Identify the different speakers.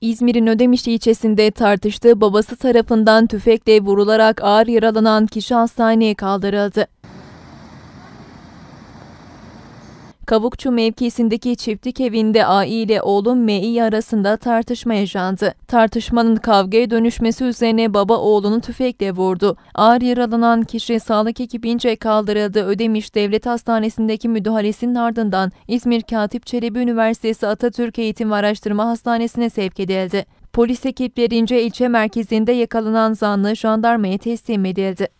Speaker 1: İzmir'in Ödemiş ilçesinde tartıştığı babası tarafından tüfekle vurularak ağır yaralanan kişi hastaneye kaldırıldı. Kavukçu mevkisindeki çiftlik evinde A.İ. ile oğlu M.İ. arasında tartışma yaşandı. Tartışmanın kavgaya dönüşmesi üzerine baba oğlunu tüfekle vurdu. Ağır yaralanan kişi sağlık ekibince kaldırıldı. Ödemiş Devlet Hastanesi'ndeki müdahalesinin ardından İzmir Katip Çelebi Üniversitesi Atatürk Eğitim ve Araştırma Hastanesi'ne sevk edildi. Polis ekiplerince ilçe merkezinde yakalanan zanlı jandarmaya teslim edildi.